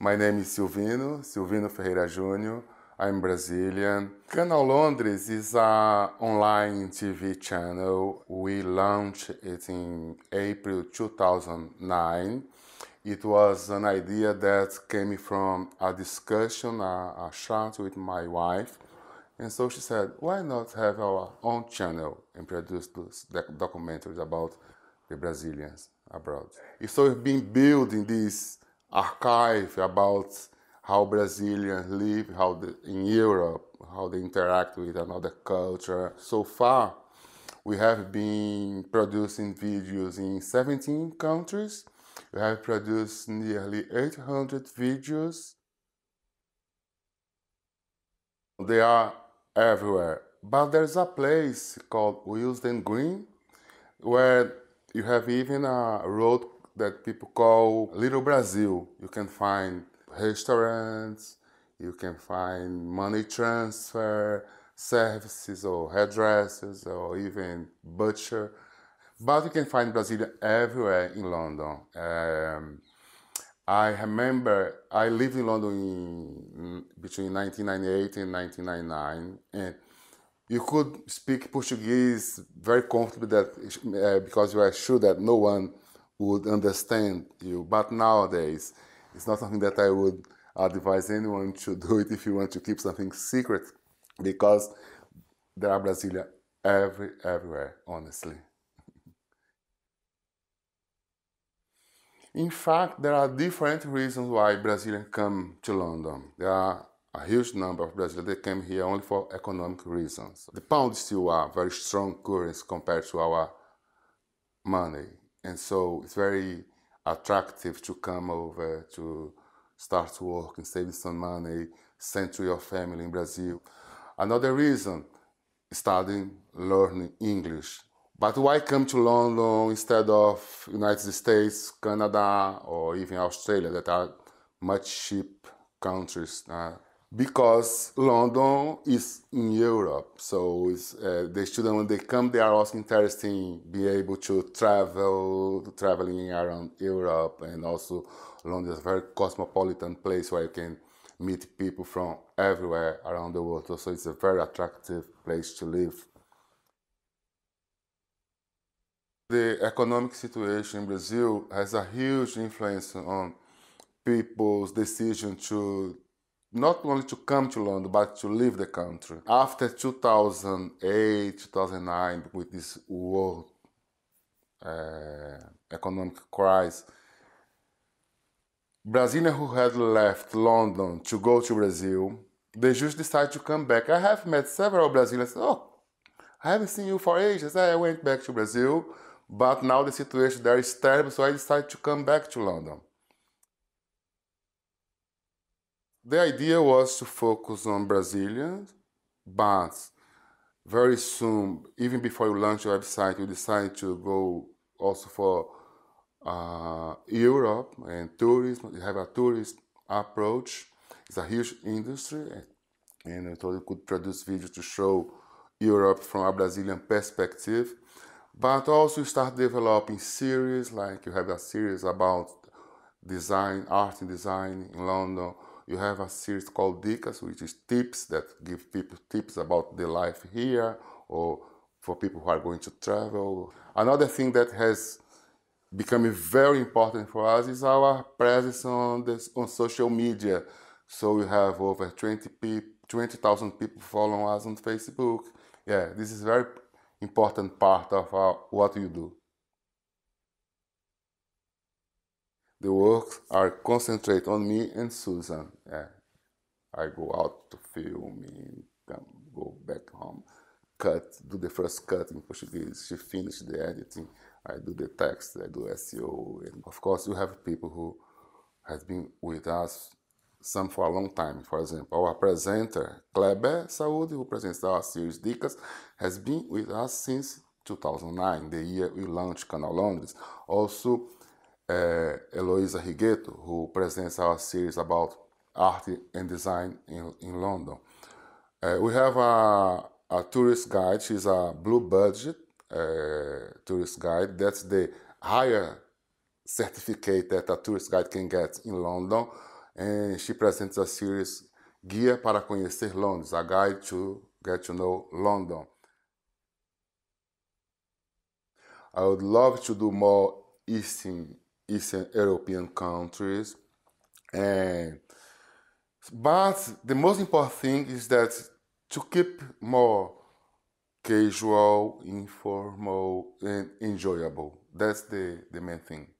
My name is Silvino, Silvino Ferreira Jr. I'm Brazilian. Canal Londres is an online TV channel. We launched it in April 2009. It was an idea that came from a discussion, a, a chat with my wife. And so she said, why not have our own channel and produce those documentaries about the Brazilians abroad? So we've been building this archive about how Brazilians live, how the, in Europe, how they interact with another culture. So far, we have been producing videos in 17 countries. We have produced nearly 800 videos. They are everywhere, but there's a place called Wilson Green where you have even a road that people call Little Brazil. You can find restaurants, you can find money transfer services or hairdressers or even butcher. But you can find Brazilian everywhere in London. Um, I remember I lived in London in, between 1998 and 1999, and you could speak Portuguese very comfortably that uh, because you are sure that no one would understand you. But nowadays, it's not something that I would advise anyone to do it if you want to keep something secret, because there are Brazilians every everywhere, honestly. In fact, there are different reasons why Brazilians come to London. There are a huge number of Brazilians that came here only for economic reasons. The pound is still a very strong currency compared to our money and so it's very attractive to come over to start work and save some money, send to your family in Brazil. Another reason, studying, learning English. But why come to London instead of United States, Canada, or even Australia that are much cheap countries? Uh, because London is in Europe, so uh, the students when they come, they are also interested in being able to travel, traveling around Europe, and also London is a very cosmopolitan place where you can meet people from everywhere around the world. So it's a very attractive place to live. The economic situation in Brazil has a huge influence on people's decision to not only to come to London, but to leave the country. After 2008, 2009, with this world uh, economic crisis, Brazilians who had left London to go to Brazil, they just decided to come back. I have met several Brazilians. Oh, I haven't seen you for ages. I went back to Brazil, but now the situation there is terrible, so I decided to come back to London. the idea was to focus on Brazilian, but very soon, even before you launch your website, you decide to go also for uh, Europe and tourism. You have a tourist approach. It's a huge industry, and I thought you could produce videos to show Europe from a Brazilian perspective. But also start developing series, like you have a series about design, art and design in London you have a series called dicas which is tips that give people tips about the life here or for people who are going to travel another thing that has become very important for us is our presence on this on social media so we have over 20 people 20,000 people following us on Facebook. Yeah, this is very important part of our, what you do. the works are concentrate on me and Susan. Yeah. I go out to film and come, go back home, cut, do the first cut in Portuguese. She finished the editing. I do the text. I do SEO. And of course, you have people who have been with us some for a long time. For example, our presenter, Kleber Saúde, who presents our series Dicas, has been with us since 2009, the year we launched Canal Londres. Also, uh, eh, Eloisa Rigetto, who presents our series about art and design in, in London. Uh, we have a, a tourist guide, she's a blue budget uh, tourist guide. That's the higher certificate that a tourist guide can get in London. And she presents a series Guia para Conhecer Londres, a guide to get to know London. I would love to do more Eastern Eastern European countries. And, but the most important thing is that to keep more casual, informal, and enjoyable. That's the, the main thing.